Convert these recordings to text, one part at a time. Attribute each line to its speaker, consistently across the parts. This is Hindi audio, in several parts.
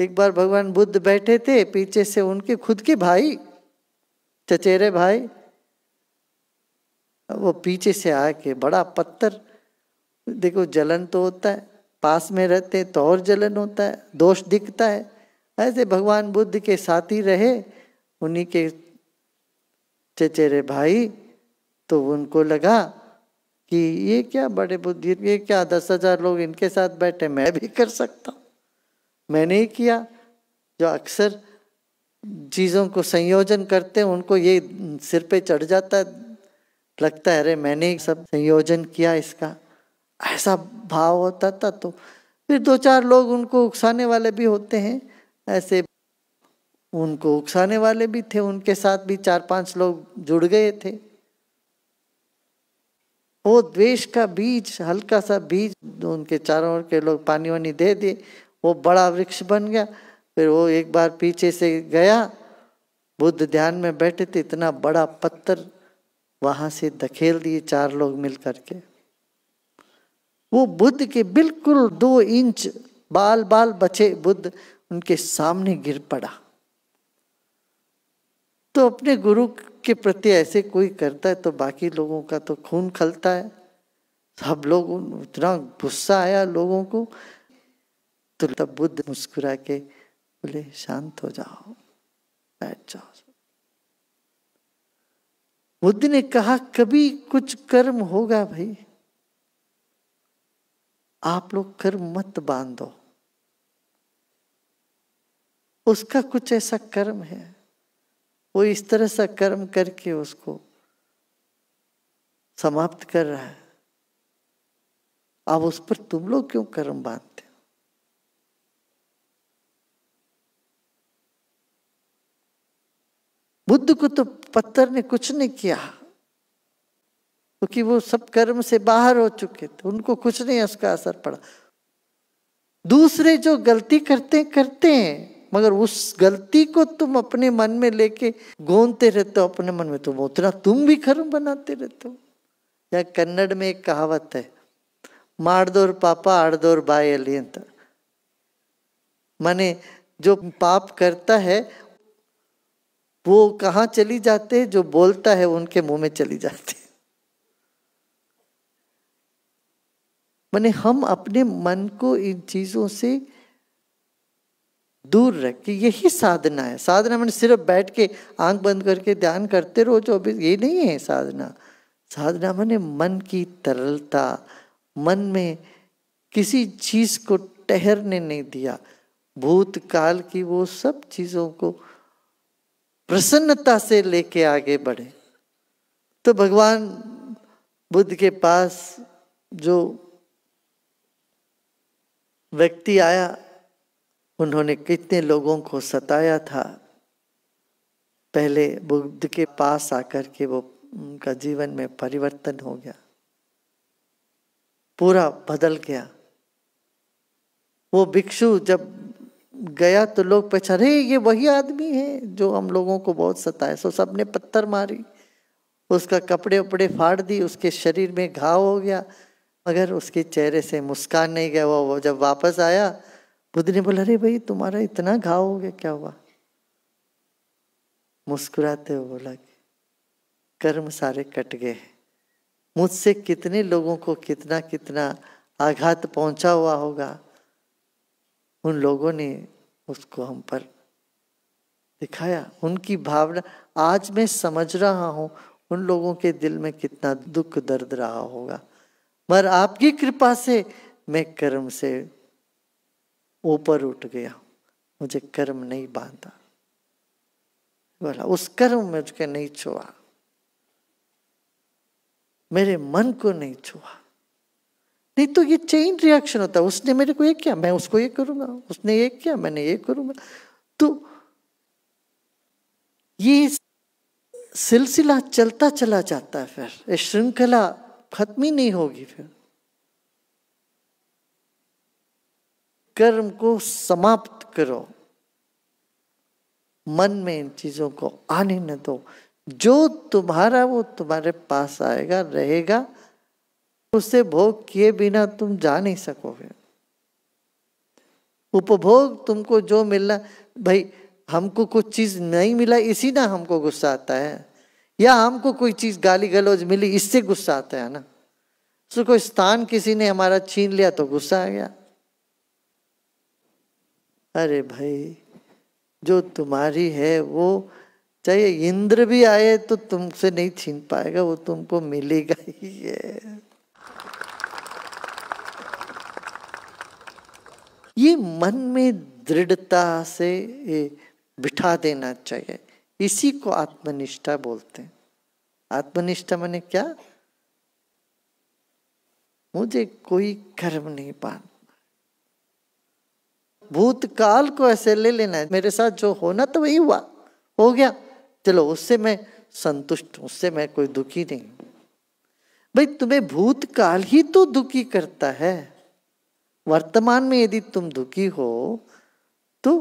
Speaker 1: एक बार भगवान बुद्ध बैठे थे पीछे से उनके खुद के भाई चचेरे भाई वो पीछे से आके बड़ा पत्थर देखो जलन तो होता है पास में रहते तो और जलन होता है दोष दिखता है ऐसे भगवान बुद्ध के साथ ही रहे उन्हीं के चचेरे भाई तो उनको लगा कि ये क्या बड़े बुद्धि ये क्या दस हजार लोग इनके साथ बैठे मैं भी कर सकता हूँ मैंने ही किया जो अक्सर चीज़ों को संयोजन करते हैं उनको ये सिर पे चढ़ जाता है लगता है अरे मैंने ही सब संयोजन किया इसका ऐसा भाव होता था तो फिर दो चार लोग उनको उकसाने वाले भी होते हैं ऐसे उनको उकसाने वाले भी थे उनके साथ भी चार पांच लोग जुड़ गए थे वो द्वेष का बीज हल्का सा बीज उनके चारों ओर के लोग पानी वानी दे दिए वो बड़ा वृक्ष बन गया फिर वो एक बार पीछे से गया बुद्ध ध्यान में बैठे थे इतना बड़ा पत्थर वहां से धकेल दिए चार लोग मिल करके वो बुद्ध के बिल्कुल दो इंच बाल बाल बचे बुद्ध उनके सामने गिर पड़ा तो अपने गुरु के प्रति ऐसे कोई करता है तो बाकी लोगों का तो खून खलता है सब लोग इतना गुस्सा आया लोगों को तो तब बुद्ध मुस्कुरा के बोले शांत हो जाओ बैठ जाओ बुद्ध ने कहा कभी कुछ कर्म होगा भाई आप लोग कर्म मत बांधो उसका कुछ ऐसा कर्म है वो इस तरह सा कर्म करके उसको समाप्त कर रहा है अब उस पर तुम लोग क्यों कर्म बांधते बुद्ध को तो पत्थर ने कुछ नहीं किया क्योंकि वो सब कर्म से बाहर हो चुके थे उनको कुछ नहीं उसका असर पड़ा दूसरे जो गलती करते करते हैं मगर उस गलती को तुम अपने मन में लेके गोंदते रहते हो अपने मन में तुम तो उतना तुम भी कर्म बनाते रहते हो या कन्नड़ में एक कहावत है मारदोर पापा आड़दोर बाय अलियंत माने जो पाप करता है वो कहाँ चली जाते जो बोलता है उनके मुंह में चली जाती मैंने हम अपने मन को इन चीजों से दूर रख के यही साधना है साधना मैंने सिर्फ बैठ के आंख बंद करके ध्यान करते रहो जो अभी ये नहीं है साधना साधना मैंने मन की तरलता मन में किसी चीज को ठहरने नहीं दिया भूतकाल की वो सब चीजों को प्रसन्नता से लेके आगे बढ़े तो भगवान बुद्ध के पास जो व्यक्ति आया उन्होंने कितने लोगों को सताया था पहले बुद्ध के पास आकर के वो उनका जीवन में परिवर्तन हो गया पूरा बदल गया वो भिक्षु जब गया तो लोग पहचाने ये वही आदमी है जो हम लोगों को बहुत सताए सो सब ने पत्थर मारी उसका कपड़े उपड़े फाड़ दी उसके शरीर में घाव हो गया मगर उसके चेहरे से मुस्कान नहीं गया वो जब वापस आया बुद्ध ने बोला अरे भाई तुम्हारा इतना घाव हो गया क्या हुआ मुस्कुराते हुए बोला कर्म सारे कट गए मुझसे कितने लोगों को कितना कितना आघात पहुंचा हुआ होगा उन लोगों ने उसको हम पर दिखाया उनकी भावना आज मैं समझ रहा हूँ उन लोगों के दिल में कितना दुख दर्द रहा होगा मगर आपकी कृपा से मैं कर्म से ऊपर उठ गया मुझे कर्म नहीं बांधा बोला उस कर्म मुझके नहीं छुआ मेरे मन को नहीं छुआ नहीं तो ये चेन रिएक्शन होता है उसने मेरे को ये किया मैं उसको ये करूंगा उसने ये किया मैंने ये करूंगा तो ये सिलसिला चलता चला जाता है फिर ये श्रृंखला खत्म ही नहीं होगी फिर कर्म को समाप्त करो मन में इन चीजों को आने न दो जो तुम्हारा वो तुम्हारे पास आएगा रहेगा उससे भोग किए बिना तुम जा नहीं सकोगे उपभोग तुमको जो मिलना भाई हमको कुछ चीज़ नहीं मिला इसी ना हमको गुस्सा आता है या हमको कोई चीज़ गाली गलौज मिली इससे गुस्सा आता है ना सो कोई स्थान किसी ने हमारा छीन लिया तो गुस्सा आ गया अरे भाई जो तुम्हारी है वो चाहे इंद्र भी आए तो तुमसे नहीं छीन पाएगा वो तुमको मिलेगा ही है ये मन में दृढ़ता से बिठा देना चाहिए इसी को आत्मनिष्ठा बोलते हैं आत्मनिष्ठा मैंने क्या मुझे कोई कर्म नहीं पान भूतकाल को ऐसे ले लेना है मेरे साथ जो होना तो वही हुआ हो गया चलो उससे मैं संतुष्ट हूं उससे मैं कोई दुखी नहीं भाई तुम्हें भूतकाल ही तो दुखी करता है वर्तमान में यदि तुम दुखी हो तो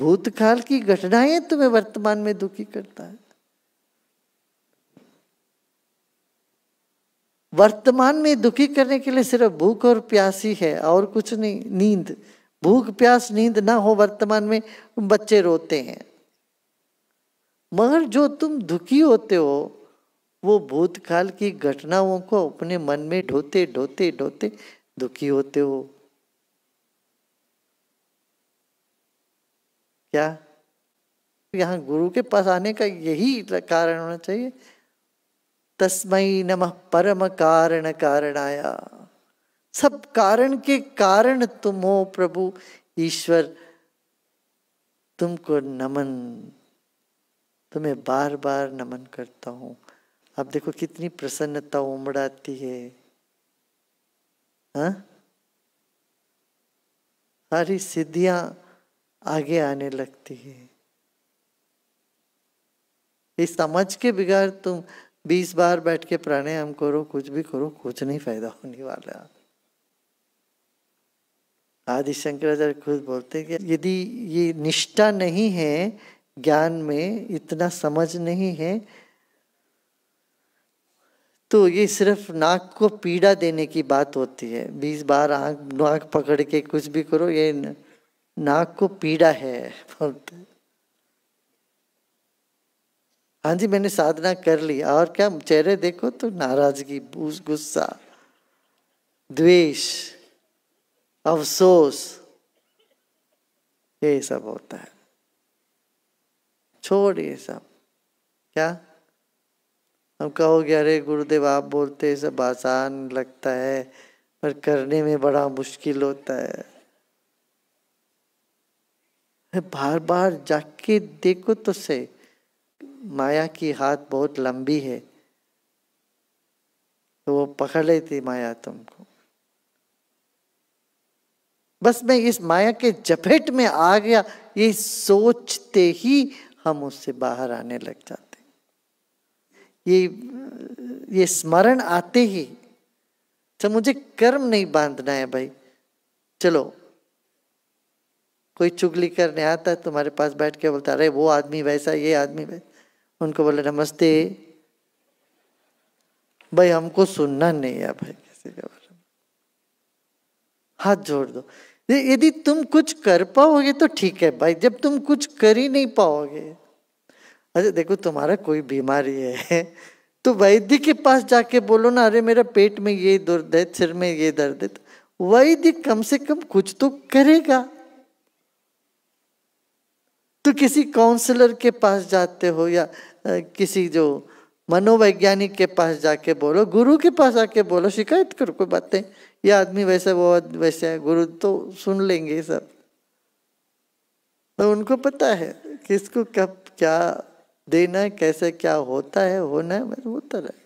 Speaker 1: भूतकाल की घटनाएं तुम्हें वर्तमान में दुखी करता है वर्तमान में दुखी करने के लिए सिर्फ भूख और प्यास ही है और कुछ नहीं नींद भूख प्यास नींद ना हो वर्तमान में बच्चे रोते हैं मगर जो तुम दुखी होते हो वो भूतकाल की घटनाओं को अपने मन में ढोते ढोते ढोते दुखी होते हो क्या यहाँ गुरु के पास आने का यही कारण होना चाहिए तस्मय नमः परम कारण कारण आया सब कारण के कारण तुम हो प्रभु ईश्वर तुमको नमन तुम्हें बार बार नमन करता हूँ आप देखो कितनी प्रसन्नता उमड़ाती है हा? सारी सिद्धियां आगे आने लगती है इस समझ के बिगैर तुम बीस बार बैठ के प्राणायाम करो कुछ भी करो कुछ नहीं फायदा होने वाला आदि शंकराचार्य खुद बोलते हैं कि यदि ये निष्ठा नहीं है ज्ञान में इतना समझ नहीं है तो ये सिर्फ नाक को पीड़ा देने की बात होती है बीस बार आँख नाक पकड़ के कुछ भी करो ये न, नाक को पीड़ा है बोलते हाँ जी मैंने साधना कर ली और क्या चेहरे देखो तो नाराजगी गुस्सा द्वेष अफसोस ये सब होता है छोड़ ये सब क्या हम कहोगे अरे गुरुदेव आप बोलते सब आसान लगता है पर करने में बड़ा मुश्किल होता है बार बार जाके देखो तो से माया की हाथ बहुत लंबी है तो वो पकड़ लेती माया तुमको बस मैं इस माया के चपेट में आ गया ये सोचते ही हम उससे बाहर आने लग जाते ये ये स्मरण आते ही तो मुझे कर्म नहीं बांधना है भाई चलो कोई चुगली करने आता तुम्हारे पास बैठ के बोलता अरे वो आदमी वैसा ये आदमी वैसा उनको बोले नमस्ते भाई हमको सुनना नहीं है भाई किसी के बारे में हाथ जोड़ दो यदि तुम कुछ कर पाओगे तो ठीक है भाई जब तुम कुछ कर ही नहीं पाओगे अच्छा देखो तुम्हारा कोई बीमारी है तो वैद्य के पास जाके बोलो ना अरे मेरा पेट में ये दर्द है सिर में ये दर्द है तो वैद्य कम से कम कुछ तो करेगा तो किसी काउंसलर के पास जाते हो या किसी जो मनोवैज्ञानिक के पास जाके बोलो गुरु के पास आके बोलो शिकायत करो कोई बातें ये आदमी वैसे वो वैसे है गुरु तो सुन लेंगे सब तो उनको पता है किसको कब क्या देना है कैसे क्या होता है होना है होता मतलब रहे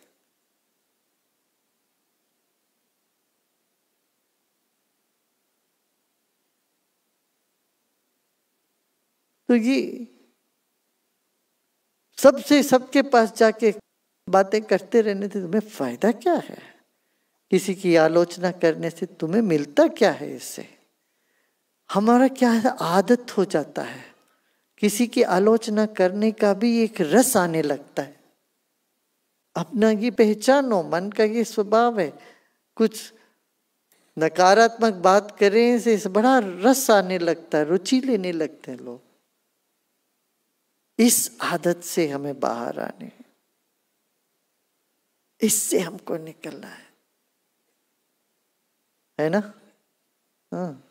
Speaker 1: तो ये सबसे सबके पास जाके बातें करते रहने से तुम्हें फायदा क्या है किसी की आलोचना करने से तुम्हें मिलता क्या है इससे हमारा क्या है आदत हो जाता है किसी की आलोचना करने का भी एक रस आने लगता है अपना ये पहचानो मन का ये स्वभाव है कुछ नकारात्मक बात करें से बड़ा रस आने लगता है रुचि लेने लगते हैं लोग इस आदत से हमें बाहर आने हैं इससे हमको निकलना है है ना हाँ।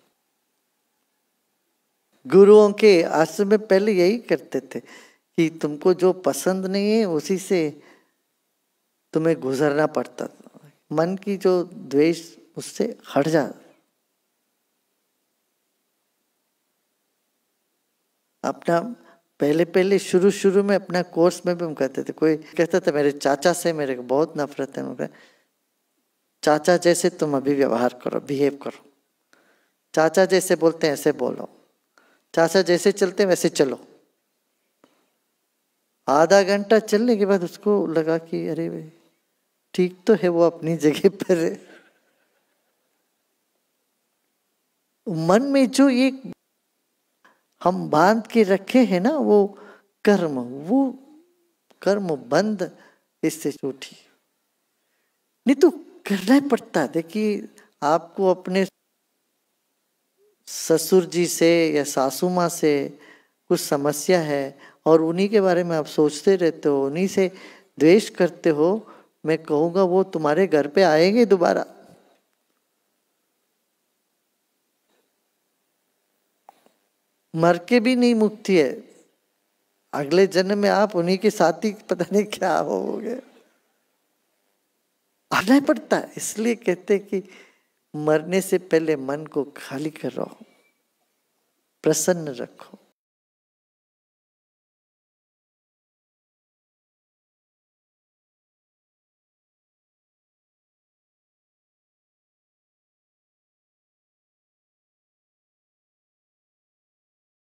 Speaker 1: गुरुओं के आश्रम में पहले यही करते थे कि तुमको जो पसंद नहीं है उसी से तुम्हें गुजरना पड़ता था मन की जो द्वेष उससे हट जा अपना पहले पहले शुरू शुरू में अपना कोर्स में भी हम कहते थे कोई कहता था मेरे चाचा से मेरे को बहुत नफरत है मुझे चाचा जैसे तुम अभी व्यवहार करो बिहेव करो चाचा जैसे बोलते हैं ऐसे बोलो चाचा जैसे चलते हैं वैसे चलो आधा घंटा चलने के बाद उसको लगा कि अरे भाई ठीक तो है वो अपनी जगह पर मन में जो एक हम बांध के रखे हैं ना वो कर्म वो कर्म बंद इससे छोटी नहीं तो करना ही पड़ता देखिए आपको अपने ससुर जी से या सासू माँ से कुछ समस्या है और उन्हीं के बारे में आप सोचते रहते हो उन्हीं से द्वेष करते हो मैं कहूँगा वो तुम्हारे घर पे आएंगे दोबारा मर के भी नहीं मुक्ति है अगले जन्म में आप उन्हीं के साथ ही पता नहीं क्या हो गए आना ही पड़ता है इसलिए कहते कि मरने से पहले मन को खाली करो प्रसन्न रखो